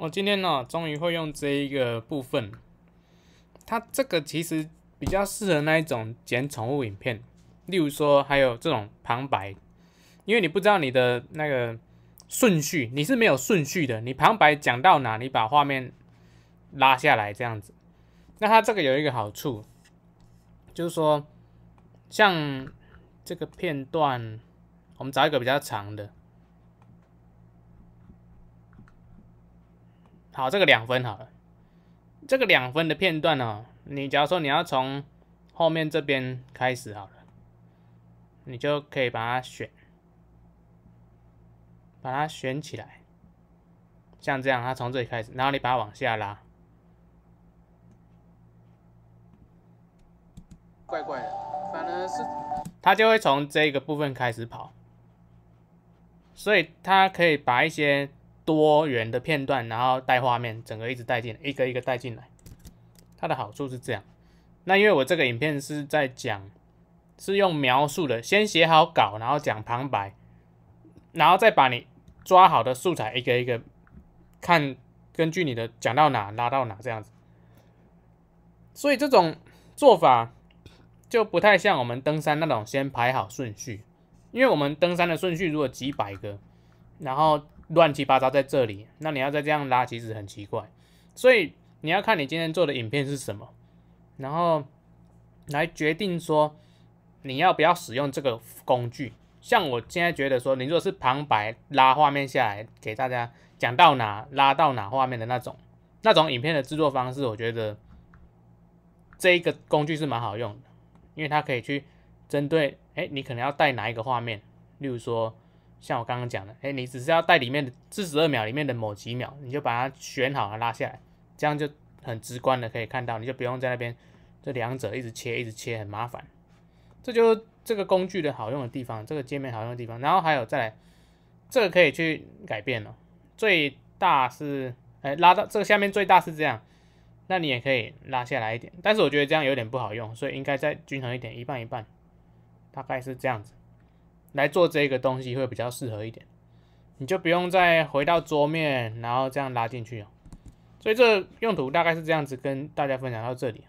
我今天呢，终于会用这一个部分。它这个其实比较适合那一种剪宠物影片，例如说还有这种旁白，因为你不知道你的那个顺序，你是没有顺序的。你旁白讲到哪，你把画面拉下来这样子。那它这个有一个好处，就是说像这个片段，我们找一个比较长的。好，这个两分好了。这个两分的片段呢，你假如说你要从后面这边开始好了，你就可以把它选，把它选起来，像这样，它从这里开始，然后你把它往下拉，怪怪的，反而是它就会从这个部分开始跑，所以它可以把一些。多元的片段，然后带画面，整个一直带进一个一个带进来。它的好处是这样。那因为我这个影片是在讲，是用描述的，先写好稿，然后讲旁白，然后再把你抓好的素材一个一个看，根据你的讲到哪拉到哪这样子。所以这种做法就不太像我们登山那种先排好顺序，因为我们登山的顺序如果几百个，然后。乱七八糟在这里，那你要再这样拉，其实很奇怪。所以你要看你今天做的影片是什么，然后来决定说你要不要使用这个工具。像我现在觉得说，你如果是旁白拉画面下来给大家讲到哪拉到哪画面的那种那种影片的制作方式，我觉得这一个工具是蛮好用的，因为它可以去针对哎你可能要带哪一个画面，例如说。像我刚刚讲的，哎，你只是要带里面的四十二秒里面的某几秒，你就把它选好，拉下来，这样就很直观的可以看到，你就不用在那边这两者一直切一直切，很麻烦。这就是这个工具的好用的地方，这个界面好用的地方。然后还有再来，这个可以去改变了，最大是哎拉到这个下面最大是这样，那你也可以拉下来一点，但是我觉得这样有点不好用，所以应该再均衡一点，一半一半，大概是这样子。来做这个东西会比较适合一点，你就不用再回到桌面，然后这样拉进去哦。所以这用途大概是这样子，跟大家分享到这里。